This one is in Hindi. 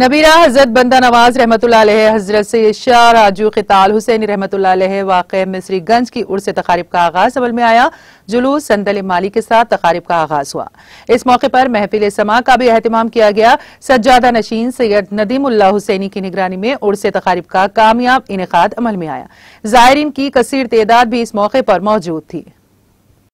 नबीरा हजरत बंदा नवाज रहमत हजरत से शाह राजू खिताल हुसैन रहमत वाक़ मिसरीगंज की उर्स तकारीब का आगाज अमल में आया जुलूस संदल माली के साथ तकारीब का आगाज हुआ इस मौके पर महफिल समा का भी अहतमाम किया गया सज्जादा नशीन सैयद नदीमुल्ला हुसैनी की निगरानी में उर्स तकारीब का कामयाब इनका अमल में आया जायरीन की कसर तदाद भी इस मौके पर मौजूद थी